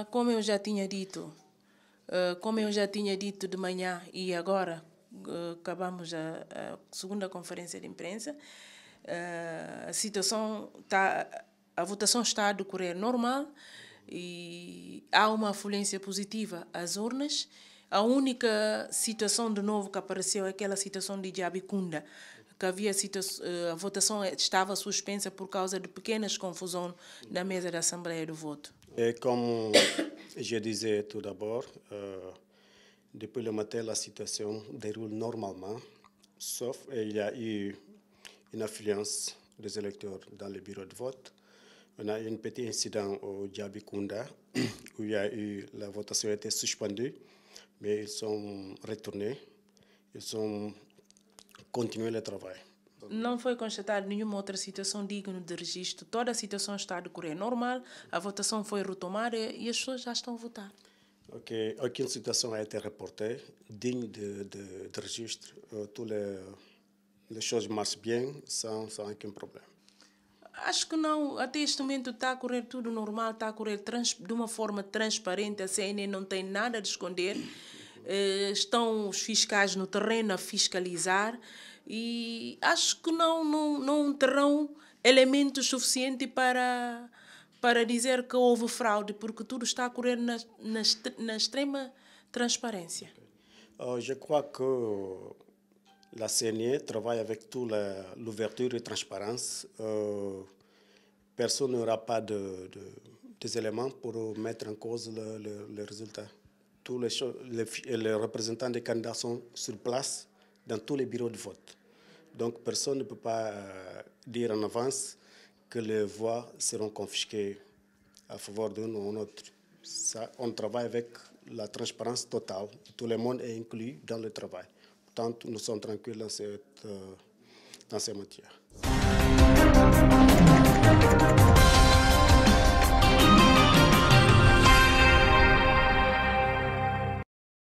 Ah, como eu já tinha dito, ah, como eu já tinha dito de manhã e agora ah, acabamos a, a, segunda conferência de imprensa, a situação está, a votação está a decorrer normal e há uma afluência positiva às urnas. A única situação de novo que apareceu é aquela situação de Diabicunda, que havia a votação estava suspensa por causa de pequenas confusões na mesa da Assembleia do Voto. Et comme je disais tout d'abord, euh, depuis le matin, la situation déroule normalement, sauf il y a eu une affluence des électeurs dans les bureaux de vote. On a eu un petit incident au Diabikunda où la votation a été suspendue, mais ils sont retournés, ils ont continué le travail. Não foi constatada nenhuma outra situação digna de registro. Toda a situação está a decorrer normal, a votação foi retomada e as pessoas já estão a votar. Ok, aquela situação é a été reportée, digna de, de, de registro. Uh, as coisas marcham bem, são aqui um problema. Acho que não. Até este momento está a correr tudo normal, está a correr trans, de uma forma transparente. A CNN não tem nada a esconder. Eh, estão os fiscais no terreno a fiscalizar. E acho que não, não, não terão elementos suficientes para, para dizer que houve fraude, porque tudo está a correr na, na, na extrema transparência. Eu ah, je crois que la CNE travaille avec toute l'ouverture et transparence. Uh, personne n'aura pas de, de, des éléments pour mettre en cause le, le, le résultat. Tous les, les, les représentants des candidats sont sur place. dans tous les bureaux de vote. Donc personne ne peut pas euh, dire en avance que les voix seront confisquées à faveur d'un ou d'une autre. Ça, on travaille avec la transparence totale. Tout le monde est inclus dans le travail. Pourtant, nous sommes tranquilles dans, cette, euh, dans ces matières.